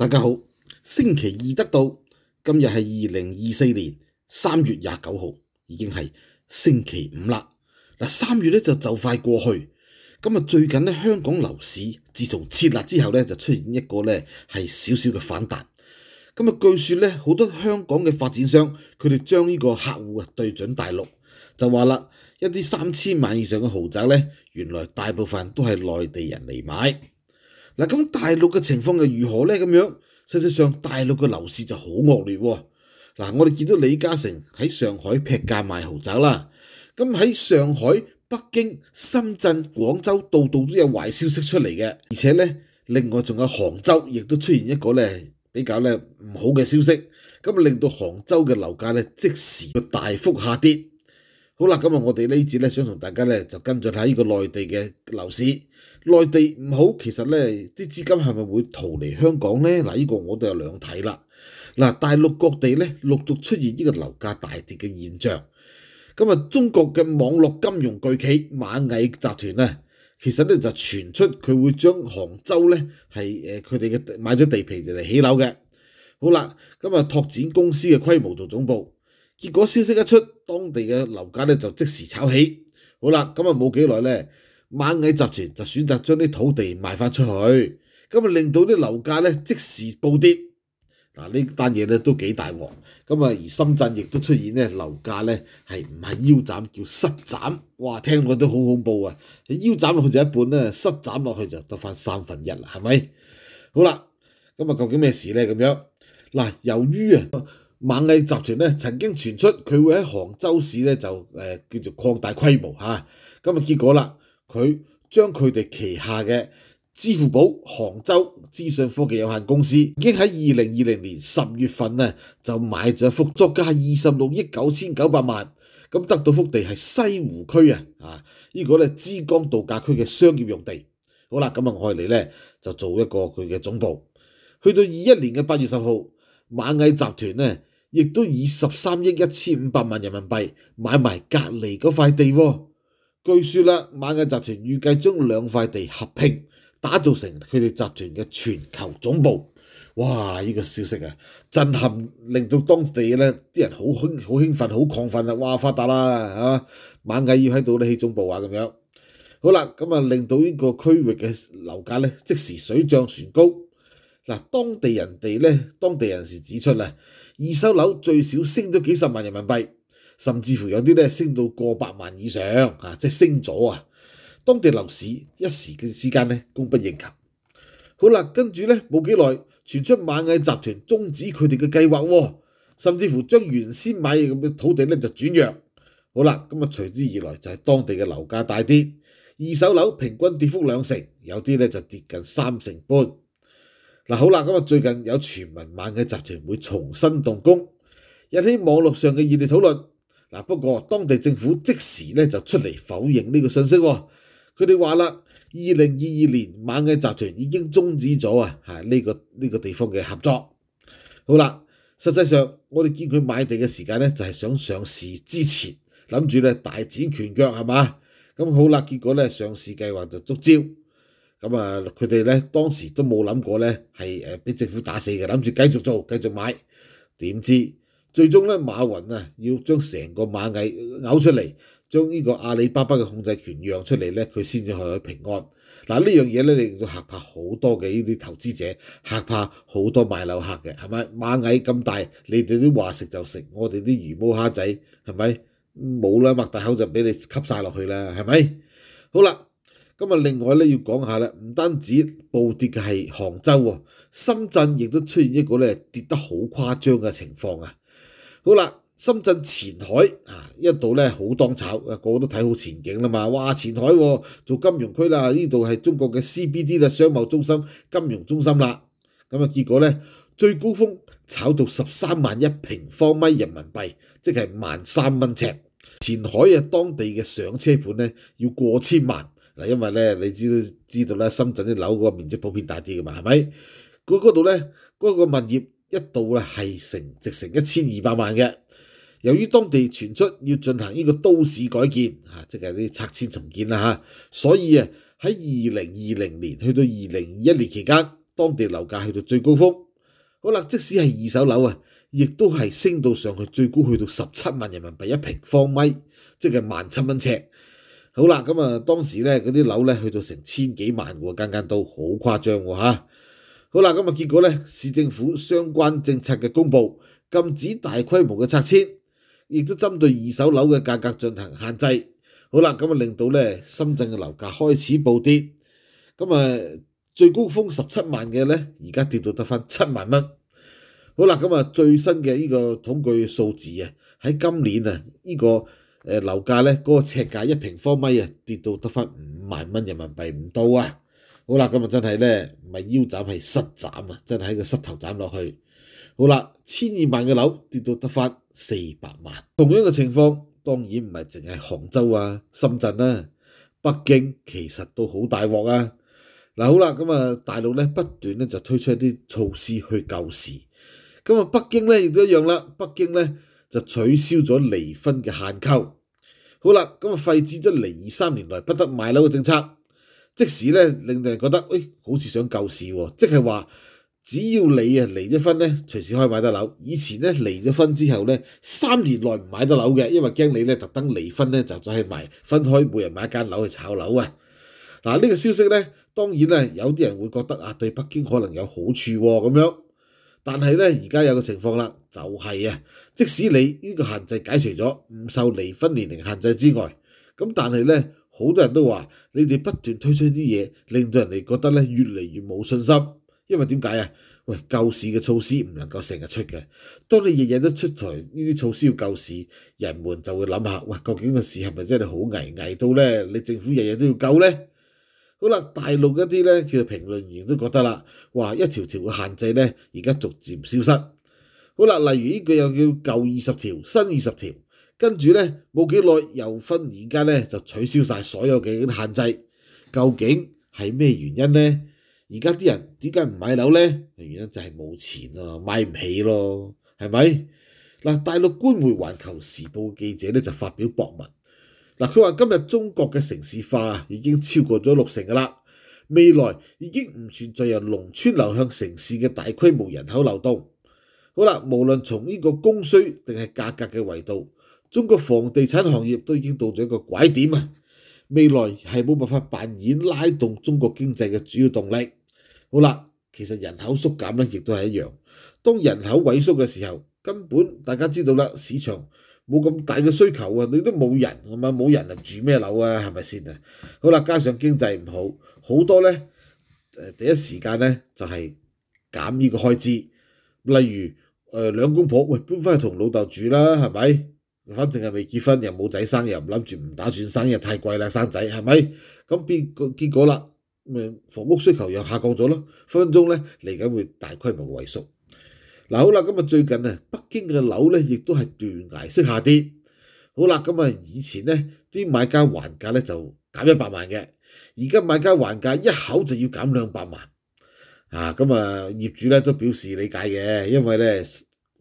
大家好，星期二得到，今日系二零二四年三月廿九号，已经系星期五啦。嗱，三月咧就就快过去，咁啊最近咧香港楼市自从设立之后咧就出现一个咧系少少嘅反弹，咁啊据说咧好多香港嘅发展商佢哋将呢个客户啊对准大陆，就话啦一啲三千万以上嘅豪宅咧，原来大部分都系内地人嚟买。嗱，咁大陸嘅情況又如何呢？咁樣，實際上大陸嘅樓市就好惡劣。嗱，我哋見到李嘉誠喺上海劈價賣豪宅啦。咁喺上海、北京、深圳、廣州，度度都有壞消息出嚟嘅。而且呢，另外仲有杭州，亦都出現一個呢比較呢唔好嘅消息。咁令到杭州嘅樓價呢即時大幅下跌。好啦，今日我哋呢次咧，想同大家咧就跟進下呢個內地嘅樓市。內地唔好，其實咧啲資金係咪會逃離香港咧？嗱，呢個我都有兩睇啦。嗱，大陸各地咧陸續出現呢個樓價大跌嘅現象。咁啊，中國嘅網絡金融巨企蚂蚁集團呢，其實咧就傳出佢會將杭州咧係佢哋嘅買咗地皮嚟起樓嘅。好啦，咁啊拓展公司嘅規模做總部。結果消息一出，當地嘅樓價咧就即時炒起。好啦，咁啊冇幾耐咧，螞蟻集團就選擇將啲土地賣翻出去，咁啊令到啲樓價咧即時暴跌。嗱，呢單嘢咧都幾大鑊。咁啊，而深圳亦都出現咧樓價咧係唔係腰斬叫失斬？哇，聽我都好恐怖啊！腰斬落去就一半咧，失斬落去就得翻三分一啦，係咪？好啦，咁啊究竟咩事咧？咁樣嗱，由於啊。蚂蚁集团咧，曾经传出佢会喺杭州市咧就诶叫做扩大规模吓，咁啊结果啦，佢将佢哋旗下嘅支付宝杭州资讯科技有限公司，已经喺二零二零年十月份咧就买咗一幅作家二十六亿九千九百万，咁得到幅地系西湖区啊，啊呢个咧珠江度假区嘅商业用地，好啦，咁啊我嚟咧就做一个佢嘅总部。去到二一年嘅八月十号，蚂蚁集团咧。亦都以十三億一千五百萬人民幣買埋隔離嗰塊地喎。據說啦，蚂蚁集團預計將兩塊地合拼，打造成佢哋集團嘅全球總部。哇！呢個消息啊，震撼令到當地咧啲人好興、好兴奮、好亢奮啊！哇！發達啦吓，蚂蚁要喺度咧起總部啊，咁樣好啦。咁啊，令到呢個區域嘅樓價咧，即时水漲船高。嗱，當地人哋咧，當地人士指出啦。二手樓最少升咗幾十萬人民幣，甚至乎有啲咧升到過百萬以上，啊，即係升咗啊！當地樓市一時嘅時間咧供不應求。好啦，跟住咧冇幾耐傳出螞蟻集團中止佢哋嘅計劃喎，甚至乎將原先買嘅咁嘅土地咧就轉讓。好啦，咁啊隨之而來就係當地嘅樓價大跌，二手樓平均跌幅兩成，有啲咧就跌近三成半。嗱好啦，咁啊最近有傳聞，萬幾集團會重新動工，引起網絡上嘅熱烈討論。嗱不過當地政府即時咧就出嚟否認呢個信息喎。佢哋話啦，二零二二年萬幾集團已經中止咗啊啊呢個呢个地方嘅合作。好啦，實際上我哋見佢買地嘅時間咧就係想上市之前，諗住咧大展拳腳係嘛。咁好啦，結果咧上市計劃就捉招。咁啊，佢哋咧當時都冇諗過咧係誒俾政府打死嘅，諗住繼續做繼續買，點知最終咧馬雲啊要將成個螞蟻嘔出嚟，將呢個阿里巴巴嘅控制權讓出嚟咧，佢先至去平安。嗱呢樣嘢咧令到嚇怕好多嘅呢啲投資者，嚇怕好多買樓客嘅，係咪？螞蟻咁大，你哋啲話食就食，我哋啲魚毛蝦仔係咪？冇啦，擘大口就俾你吸曬落去啦，係咪？好啦。咁啊，另外咧要講下咧，唔單止暴跌嘅係杭州喎，深圳亦都出現一個咧跌得好誇張嘅情況啊！好啦，深圳前海啊，一度咧好當炒，個個都睇好前景啦嘛！哇，前海做金融區啦，呢度係中國嘅 CBD 啦，商貿中心、金融中心啦。咁啊，結果咧最高峰炒到十三萬一平方米人民幣，即係萬三蚊尺。前海嘅當地嘅上車盤咧要過千萬。嗱，因為咧，你知知道咧，深圳啲樓嗰個面積普遍大啲嘅嘛，係咪？佢嗰度咧，嗰個物業一度咧係成直成一千二百萬嘅。由於當地傳出要進行呢個都市改建，啊，即係啲拆遷重建啦嚇，所以啊，喺二零二零年去到二零二一年期間，當地樓價去到最高峰。好啦，即使係二手樓啊，亦都係升到上去最高去到十七萬人民幣一平方米，即係萬七蚊尺。好啦，咁啊，当时咧，嗰啲楼咧，去到成千几万喎，间间都好夸张喎吓。好啦，咁啊，结果咧，市政府相关政策嘅公布，禁止大规模嘅拆迁，亦都针对二手楼嘅价格进行限制。好啦，咁啊，令到咧，深圳嘅楼价开始暴跌。咁啊，最高峰十七万嘅咧，而家跌到得翻七万蚊。好啦，咁啊，最新嘅呢个统计数字啊，喺今年啊，呢个。诶，楼价咧，嗰个尺价一平方米啊，跌到得翻五万蚊人民币唔到啊！好啦，咁啊真系咧，唔系腰斩系膝斩啊，真系喺个膝头斩落去。好啦，千二万嘅楼跌到得翻四百万，同样嘅情况，当然唔系净系杭州啊、深圳啦、北京其实都好大镬啊！嗱，好啦，咁啊大陆咧不断咧就推出一啲措施去救市，咁啊北京咧亦都一样啦，北京咧。就取消咗離婚嘅限購，好啦，咁啊廢止咗離二三年來不得買樓嘅政策，即使咧令到人覺得，誒好似想舊事喎，即係話只要你啊離咗婚咧，隨時可以買得樓。以前咧離咗婚之後咧，三年內唔買得樓嘅，因為驚你咧特登離婚咧就再係埋分開，每人買一間樓去炒樓啊。嗱呢個消息咧，當然咧有啲人會覺得啊，對北京可能有好處喎，咁樣。但系咧，而家有個情況啦，就係啊，即使你呢個限制解除咗，唔受離婚年齡限制之外，咁但係咧，好多人都話，你哋不斷推出啲嘢，令到人哋覺得咧越嚟越冇信心。因為點解啊？喂，救市嘅措施唔能夠成日出嘅。當你日日都出台呢啲措施要救市，人們就會諗下，喂，究竟個市係咪真係好危危到咧？你政府日日都要救咧？好啦，大陸一啲咧叫做評論員都覺得啦，哇一條條嘅限制咧，而家逐漸消失。好啦，例如呢句又叫舊二十條，新二十條，跟住咧冇幾耐又分，而家咧就取消晒所有嘅限制。究竟係咩原因呢？而家啲人點解唔買樓呢？原因就係冇錢啊，買唔起咯，係咪？嗱，大陸官媒《環球時報》記者咧就發表博文。嗱，佢話今日中國嘅城市化已經超過咗六成㗎啦。未來已經唔存在由農村流向城市嘅大規模人口流動。好啦，無論從呢個供需定係價格嘅維度，中國房地產行業都已經到咗一個拐點啊。未來係冇辦法扮演拉動中國經濟嘅主要動力。好啦，其實人口縮減咧，亦都係一樣。當人口萎縮嘅時候，根本大家知道啦，市場。冇咁大嘅需求啊，你都冇人咁啊，冇人啊住咩樓啊，係咪先啊？好啦，加上經濟唔好，好多咧第一時間咧就係減呢個開支，例如誒兩公婆喂搬翻去同老豆住啦，係咪？反正係未結婚又冇仔生，又唔諗住唔打算生，又太貴啦生仔係咪？咁結結果啦，房屋需求又下降咗咯，分分鐘咧嚟緊會大規模萎縮。嗱好啦，咁啊最近啊，北京嘅樓咧，亦都係斷崖式下跌。好啦，咁啊以前咧，啲買家還價咧就減一百萬嘅，而家買家還價一口就要減兩百萬。啊，咁啊業主咧都表示理解嘅，因為咧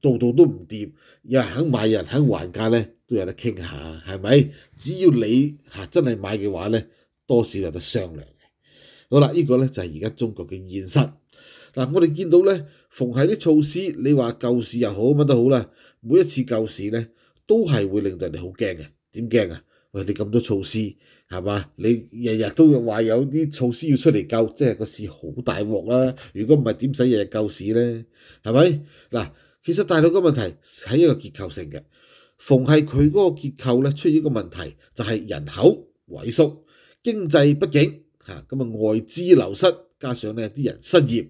度度都唔掂，有人肯買，有人肯還價咧，都有得傾下，係咪？只要你嚇真係買嘅話咧，多少有得商量。嘅。好啦，呢個咧就係而家中國嘅現實。嗱，我哋見到咧。逢係啲措施，你話救市又好乜都好啦。每一次救市呢，都係會令到人哋好驚嘅。點驚啊？喂，你咁多措施係嘛？你日日都話有啲措施要出嚟救，即係個市好大鑊啦。如果唔係點使日日救市呢？係咪？嗱，其實大陸嘅問題係一個結構性嘅。逢係佢嗰個結構呢，出現一個問題，就係人口萎縮、經濟不景咁啊外資流失，加上呢啲人失業，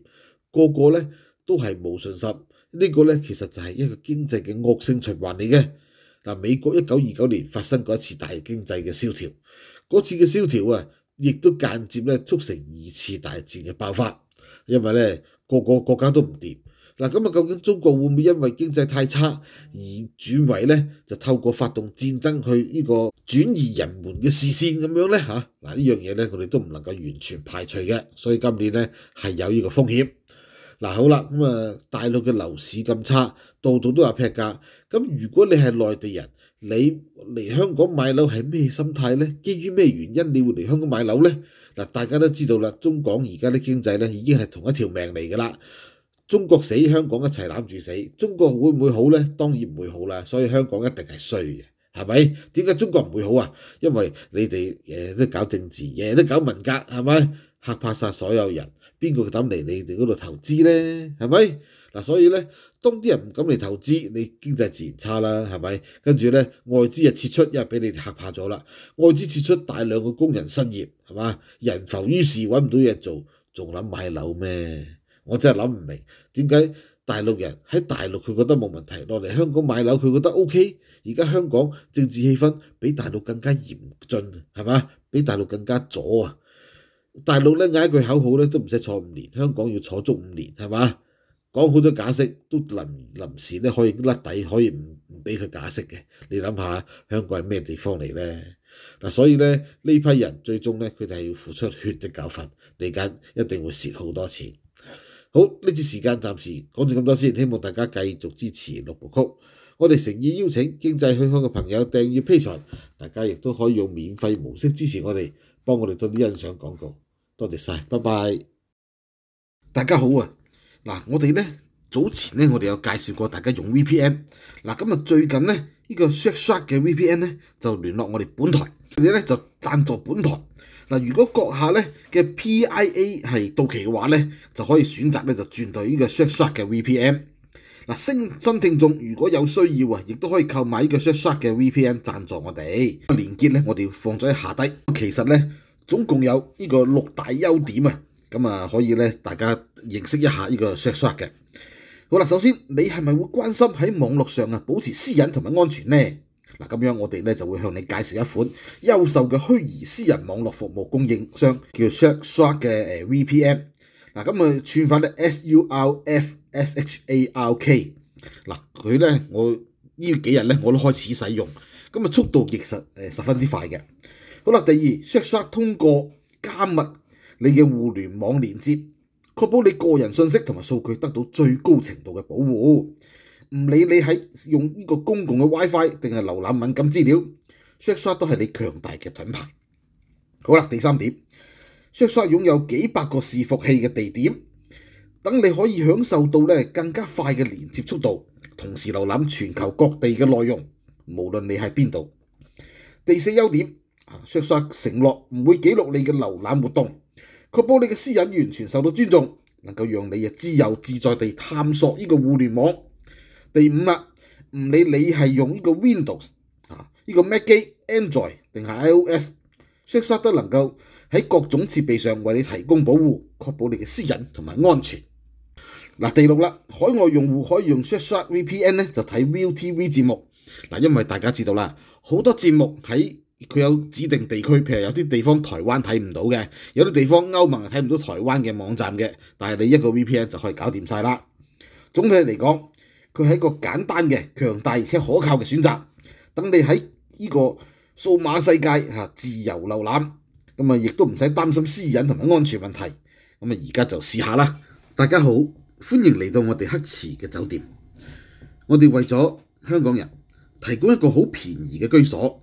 個個呢。都係冇信心，呢個咧其實就係一個經濟嘅惡性循環嚟嘅。嗱，美國一九二九年發生過一次大經濟嘅蕭條，嗰次嘅蕭條啊，亦都間接咧促成二次大戰嘅爆發，因為咧個個國家都唔掂。嗱，咁啊，究竟中國會唔會因為經濟太差而轉為咧就透過發動戰爭去呢個轉移人們嘅視線咁樣咧？嚇，嗱呢樣嘢咧，我哋都唔能夠完全排除嘅，所以今年咧係有呢個風險。嗱好啦，咁啊，大陸嘅樓市咁差，度度都有劈價。咁如果你係內地人，你嚟香港買樓係咩心態呢？基於咩原因你會嚟香港買樓呢？嗱，大家都知道啦，中港而家啲經濟咧已經係同一條命嚟㗎啦。中國死香港一齊攬住死。中國會唔會好呢？當然唔會好啦。所以香港一定係衰嘅，係咪？點解中國唔會好啊？因為你哋日日都搞政治，日日都搞文革，係咪嚇怕曬所有人？邊個膽嚟你哋嗰度投資呢？係咪嗱？所以呢，當啲人唔敢嚟投資，你經濟自然差啦，係咪？跟住呢，外資又撤出，又俾你嚇怕咗啦。外資撤出，大量嘅工人失業，係嘛？人浮於事，揾唔到嘢做，仲諗買樓咩？我真係諗唔明點解大陸人喺大陸佢覺得冇問題，落嚟香港買樓佢覺得 O K。而家香港政治氣氛比大陸更加嚴峻，係嘛？比大陸更加阻啊！大陸咧嗌一句口號咧都唔使坐五年，香港要坐足五年係嘛？講好咗假釋都能臨時咧可以甩底，可以唔俾佢假釋嘅。你諗下香港係咩地方嚟咧？嗱，所以咧呢批人最終咧佢哋係要付出血的教訓，你間一定會蝕好多錢。好，呢次時間暫時講住咁多先，希望大家繼續支持六部曲。我哋誠意邀請經濟許可嘅朋友訂閱披財，大家亦都可以用免費模式支持我哋，幫我哋多啲欣賞廣告。多谢晒，拜拜。大家好啊，嗱，我哋咧早前咧，我哋有介绍过大家用 VPN。嗱，咁啊最近咧，呢个 s h r e s h r e 嘅 VPN 咧就联络我哋本台，佢哋咧就赞助本台。嗱，如果阁下咧嘅 PIA 系到期嘅话咧，就可以选择咧就转到呢个 s h r e s h r e 嘅 VPN。嗱，新新听众如果有需要啊，亦都可以购买呢个 s h r e s h r e 嘅 VPN 赞助我哋。連結咧，我哋放咗喺下低。其实咧。總共有呢個六大優點啊，咁啊可以咧大家認識一下呢個 Shark 嘅。好啦，首先你係咪會關心喺網絡上啊保持私隱同埋安全呢？嗱，咁樣我哋咧就會向你介紹一款優秀嘅虛擬私人網絡服務供應商，叫 Shark 嘅 VPN。嗱，咁啊串翻啲 S U R F S H A R K。嗱，佢咧我呢幾日咧我都開始使用，咁啊速度其實誒十分之快嘅。好啦，第二 s h a s h a 通過加密你嘅互聯網連接，確保你個人信息同埋數據得到最高程度嘅保護。唔理你喺用呢個公共嘅 WiFi 定係瀏覽敏感資料 s h a s h a 都係你強大嘅盾牌。好啦，第三點 s h a s h a 擁有幾百個伺服器嘅地點，等你可以享受到咧更加快嘅連接速度，同時瀏覽全球各地嘅內容，無論你喺邊度。第四優點。啊！Susha 承諾唔會記錄你嘅瀏覽活動，確保你嘅私隱完全受到尊重，能夠讓你啊自由自在地探索呢個互聯網。第五啦，唔理你係用呢個 Windows 啊，呢個 Mac 机、Android 定係 iOS，Susha 都能夠喺各種設備上為你提供保護，確保你嘅私隱同埋安全。嗱，第六啦，海外用户可以用 Susha h V P N 咧，就睇 Viu T V 節目嗱，因為大家知道啦，好多節目喺～佢有指定地区，譬如有啲地方台湾睇唔到嘅，有啲地方欧盟睇唔到台湾嘅网站嘅。但系你一个 V P N 就可以搞掂晒啦。总体嚟讲，佢系一个简单嘅、强大而且可靠嘅选择。等你喺呢个数码世界吓自由浏览，咁啊亦都唔使担心私隱同埋安全问题。咁啊而家就试下啦。大家好，欢迎嚟到我哋黑池嘅酒店。我哋为咗香港人提供一个好便宜嘅居所。